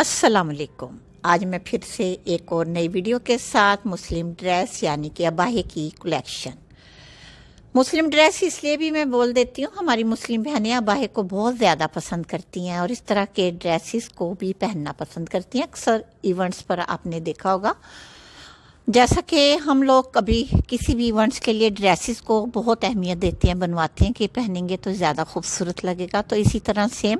असलकुम आज मैं फिर से एक और नई वीडियो के साथ मुस्लिम ड्रेस यानी कि अबाहे की कलेक्शन मुस्लिम ड्रेस इसलिए भी मैं बोल देती हूँ हमारी मुस्लिम बहनें अबाहे को बहुत ज़्यादा पसंद करती हैं और इस तरह के ड्रेसेस को भी पहनना पसंद करती हैं अक्सर इवेंट्स पर आपने देखा होगा जैसा कि हम लोग कभी किसी भी इवेंट्स के लिए ड्रेसेस को बहुत अहमियत देते हैं बनवाते हैं कि पहनेंगे तो ज़्यादा खूबसूरत लगेगा तो इसी तरह सेम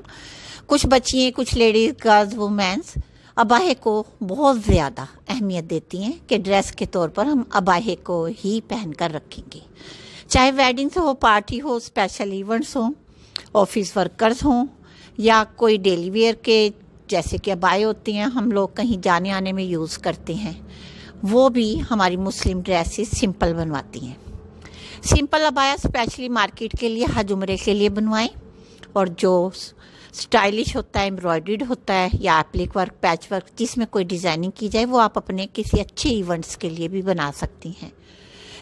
कुछ बच्चियाँ कुछ लेडीज़ गर्ल्स वुमेंस अबाहे को बहुत ज़्यादा अहमियत देती हैं कि ड्रेस के तौर पर हम अबाहे को ही पहन कर रखेंगे चाहे वेडिंग्स हो पार्टी हो स्पेशल इवेंट्स हों ऑफिस वर्कर्स हों या कोई डेली वेयर के जैसे कि अबाए होती हैं हम लोग कहीं जाने आने में यूज़ करते हैं वो भी हमारी मुस्लिम ड्रेसेस सिंपल बनवाती हैं सिंपल अबाया स्पेशली मार्केट के लिए हज उमरे के लिए बनवाएं और जो स्टाइलिश होता है एम्ब्रॉयड्रीड होता है या एप्लिक वर्क पैच वर्क जिसमें कोई डिज़ाइनिंग की जाए वो आप अपने किसी अच्छे इवेंट्स के लिए भी बना सकती हैं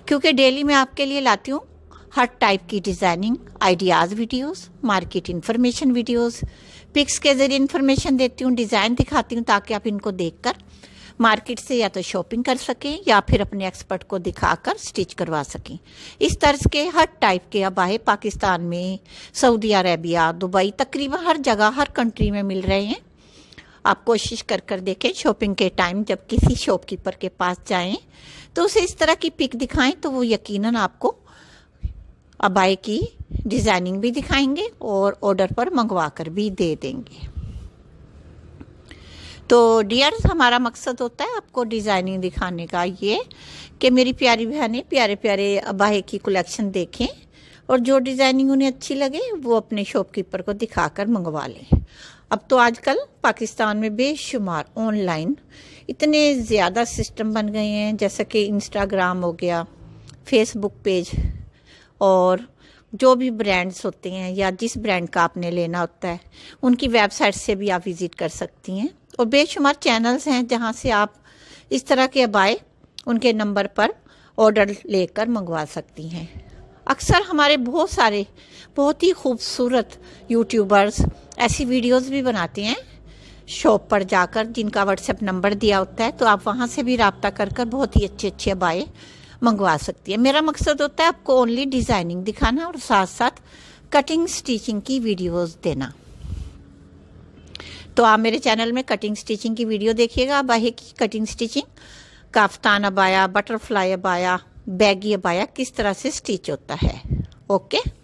क्योंकि डेली मैं आपके लिए लाती हूँ हर टाइप की designing ideas videos market information videos pics के ज़रिए इन्फॉर्मेशन देती हूँ डिज़ाइन दिखाती हूँ ताकि आप इनको देखकर मार्केट से या तो शॉपिंग कर सकें या फिर अपने एक्सपर्ट को दिखाकर स्टिच करवा सकें इस तर्ज के हर टाइप के अबाहे पाकिस्तान में सऊदी अरेबिया दुबई तकरीबन हर जगह हर कंट्री में मिल रहे हैं आप कोशिश कर कर देखें शॉपिंग के टाइम जब किसी शॉपकीपर के पास जाएं तो उसे इस तरह की पिक दिखाएं तो वो यकीनन आपको अबाए की डिज़ाइनिंग भी दिखाएंगे और ऑर्डर पर मंगवा कर भी दे देंगे तो डियर्स हमारा मकसद होता है आपको डिज़ाइनिंग दिखाने का ये कि मेरी प्यारी बहनें प्यारे प्यारे अबाहे की कलेक्शन देखें और जो डिज़ाइनिंग उन्हें अच्छी लगे वो अपने शॉपकीपर को दिखाकर मंगवा लें अब तो आजकल पाकिस्तान में बेशुमार ऑनलाइन इतने ज़्यादा सिस्टम बन गए हैं जैसे कि इंस्टाग्राम हो गया फेसबुक पेज और जो भी ब्रांड्स होते हैं या जिस ब्रांड का आपने लेना होता है उनकी वेबसाइट से भी आप विज़िट कर सकती हैं और बेशुमार चैनल्स हैं जहाँ से आप इस तरह के अबाए उनके नंबर पर ऑर्डर लेकर मंगवा सकती हैं अक्सर हमारे बहुत सारे बहुत ही खूबसूरत यूट्यूबर्स ऐसी वीडियोस भी बनाते हैं शॉप पर जाकर जिनका व्हाट्सएप नंबर दिया होता है तो आप वहाँ से भी रबता कर कर बहुत ही अच्छे अच्छे अबाए मंगवा सकती हैं मेरा मकसद होता है आपको ओनली डिज़ाइनिंग दिखाना और साथ साथ कटिंग स्टिचिंग की वीडियोज़ देना तो आप मेरे चैनल में कटिंग स्टिचिंग की वीडियो देखिएगा अबाहे की कटिंग स्टिचिंग काफ्तान अबाया बटरफ्लाई अबाया बैगी अबाया किस तरह से स्टिच होता है ओके